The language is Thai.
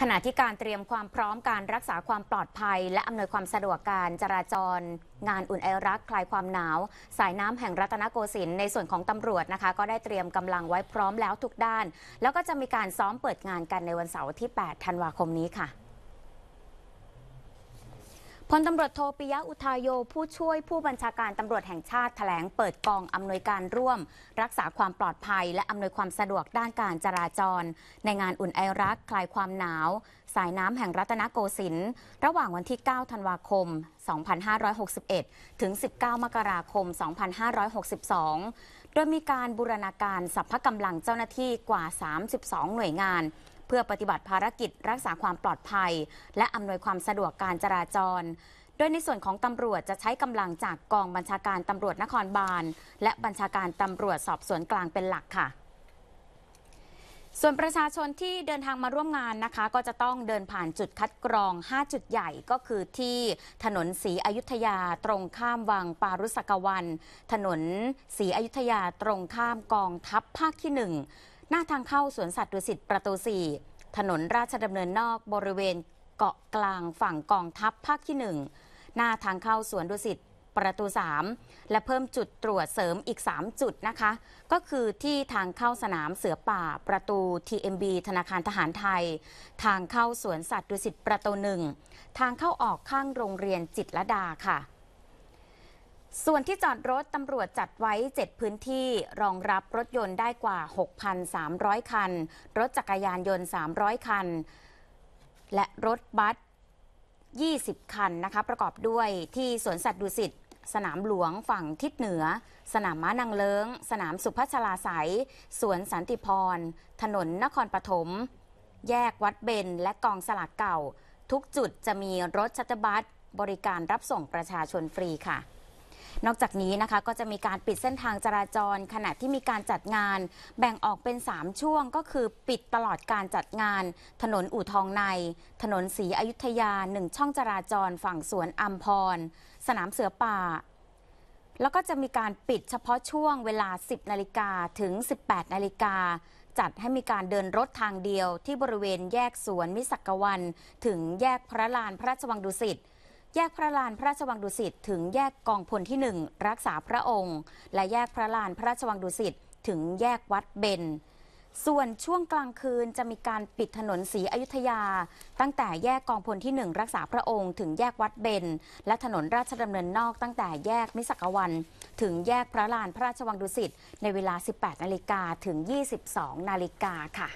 ขณะที่การเตรียมความพร้อมการรักษาความปลอดภัยและอำนวยความสะดวกการจราจรงานอุ่นไอรักคลายความหนาว สายน้ำแห่งรัตนโกสินทร์ในส่วนของตำรวจนะคะ ก็ได้เตรียมกำลังไว้พร้อมแล้วทุกด้านแล้วก็จะมีการซ้อมเปิดงานกันในวันเสาร์ที่ 8 ธันวาคมนี้ค่ะพลตำรวจโทปิยะอุทายโย ผู้ช่วยผู้บัญชาการตำรวจแห่งชาติถแถลงเปิดกองอำนวยการร่วม รักษาความปลอดภัย และอำนวยความสะดวกด้านการจราจร ในงานอุ่นไอรักคลายความหนาว สายน้ำแห่งรัตนโกสินทร์ระหว่างวันที่ 9 ธันวาคม 2561 ถึง 19 มกราคม 2562 โดยมีการบูรณาการสัพพกำลังเจ้าหน้าที่กว่า 32 หน่วยงานเพื่อปฏิบัติภารกิจรักษาความปลอดภัย และอำนวยความสะดวกการจราจร โดยในส่วนของตำรวจจะใช้กำลังจากกองบัญชาการตำรวจนครบาลและบัญชาการตำรวจสอบสวนกลางเป็นหลักค่ะ ส่วนประชาชนที่เดินทางมาร่วมงานนะคะ ก็จะต้องเดินผ่านจุดคัดกรอง 5 จุดใหญ่ก็คือที่ถนนศรีอยุธยาตรงข้ามวัง ปารุสกวัน ถนนศรีอยุธยาตรงข้ามกองทัพภาคที่1หน้าทางเข้าสวนสัตว์ดุสิตประตู4ถนนราชดำเนินนอกบริเวณเกาะกลางฝั่งกองทัพภาคที่ 1 หน้าทางเข้าสวนดุสิตประตู 3 และเพิ่มจุดตรวจเสริมอีก 3 จุดนะคะก็คือที่ทางเข้าสนามเสือป่าประตู TMB ธนาคารทหารไทย ทางเข้าสวนสัตว์ดุสิตประตู 1 ทางเข้าออกข้างโรงเรียนจิตรดาค่ะส่วนที่จอดรถตำรวจจัดไว้ 7 พื้นที่รองรับรถยนต์ได้กว่า 6,300 คัน รถจักรยานยนต์ 300 คัน และรถบัส20 คันนะคะ ประกอบด้วยที่สวนสัตว์ดุสิตสนามหลวงฝั่งทิศเหนือ สนามม้านางเลิงสนามสุพัชลาสายสวนสันติพร ถนนนครปฐมแยกวัดเบนและกองสลากเก่า ทุกจุดจะมีรถชัตเตอร์บัสบริการรับส่งประชาชนฟรีค่ะนอกจากนี้นะคะก็จะมีการปิดเส้นทางจราจร ขณะที่มีการจัดงานแบ่งออกเป็น 3 ช่วงก็คือ ปิดตลอดการจัดงาน ถนนอู่ทองใน ถนนศรีอยุธยาหนึ่งช่องจราจรฝั่งสวนอัมพรสนามเสือป่า แล้วก็จะมีการปิดเฉพาะช่วงเวลา 10นาฬิกาถึง 18นาฬิกาจัดให้มีการเดินรถทางเดียวที่บริเวณแยกสวนมิสักวัน ถึงแยกพระลานพระราชวังดุสิตแยกพระลานพระราชวังดุสิตถึงแยกกองพลที่ 1 รักษาพระองค์ และแยกพระลานพระราชวังดุสิตถึงแยกวัดเบนส่วนช่วงกลางคืนจะมีการปิดถนนสีอยุธยา ตั้งแต่แยกกองพลที่ 1 รักษาพระองค์ถึงแยกวัดเบนและถนนราชดำเนินนอกตั้งแต่แยกมิสักวัน ถึงแยกพระลานพระราชวังดุสิตในเวลา 18นาฬิกาถึง 22 นาฬิกาค่ะ